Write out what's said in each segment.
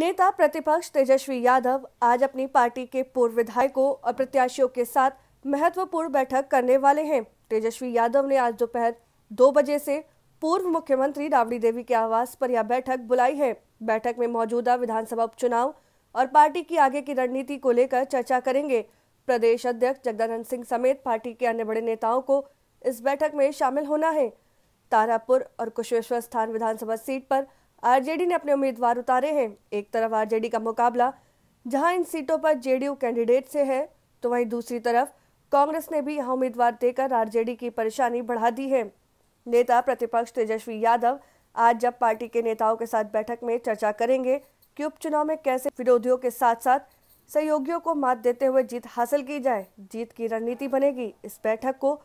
नेता प्रतिपक्ष तेजस्वी यादव आज अपनी पार्टी के पूर्व विधायकों और प्रत्याशियों के साथ महत्वपूर्ण बैठक करने वाले हैं तेजस्वी यादव ने आज दोपहर दो बजे से पूर्व मुख्यमंत्री राबड़ी देवी के आवास पर यह बैठक बुलाई है बैठक में मौजूदा विधानसभा उपचुनाव और पार्टी की आगे की रणनीति को लेकर चर्चा करेंगे प्रदेश अध्यक्ष जगदानंद सिंह समेत पार्टी के अन्य बड़े नेताओं को इस बैठक में शामिल होना है तारापुर और कुशेश्वर स्थान विधानसभा सीट पर आरजेडी ने अपने उम्मीदवार उतारे हैं एक तरफ आरजेडी का मुकाबला जहां इन सीटों पर जेडीयू कैंडिडेट से है तो वहीं दूसरी तरफ कांग्रेस ने भी यहां उम्मीदवार देकर आरजेडी की परेशानी बढ़ा दी है नेता प्रतिपक्ष तेजस्वी यादव आज जब पार्टी के नेताओं के साथ बैठक में चर्चा करेंगे कि उपचुनाव में कैसे विरोधियों के साथ साथ सहयोगियों को मात देते हुए जीत हासिल की जाए जीत की रणनीति बनेगी इस बैठक को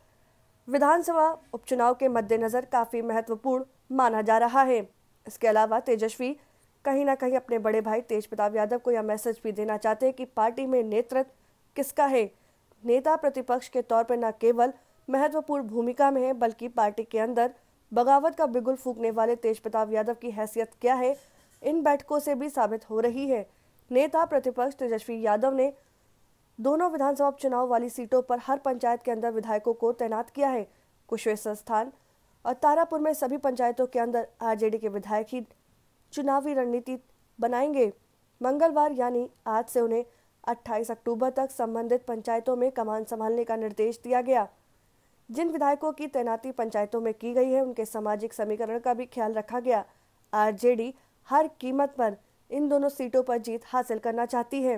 विधानसभा उपचुनाव के मद्देनजर काफी महत्वपूर्ण माना जा रहा है इसके अलावा तेजस्वी कहीं ना कहीं अपने बड़े भाई तेज प्रताप यादव को यह मैसेज भी देना चाहते हैं कि पार्टी में नेतृत्व किसका है नेता प्रतिपक्ष के तौर पर न केवल महत्वपूर्ण भूमिका में है बल्कि पार्टी के अंदर बगावत का बिगुल फूकने वाले तेज प्रताप यादव की हैसियत क्या है इन बैठकों से भी साबित हो रही है नेता प्रतिपक्ष तेजस्वी यादव ने दोनों विधानसभा चुनाव वाली सीटों पर हर पंचायत के अंदर विधायकों को तैनात किया है कुशवे संस्थान और तारापुर में सभी पंचायतों के अंदर आरजेडी के विधायक ही चुनावी रणनीति बनाएंगे मंगलवार यानी आज से उन्हें 28 अक्टूबर तक संबंधित पंचायतों में कमान संभालने का निर्देश दिया गया जिन विधायकों की तैनाती पंचायतों में की गई है उनके सामाजिक समीकरण का भी ख्याल रखा गया आरजेडी हर कीमत पर इन दोनों सीटों पर जीत हासिल करना चाहती है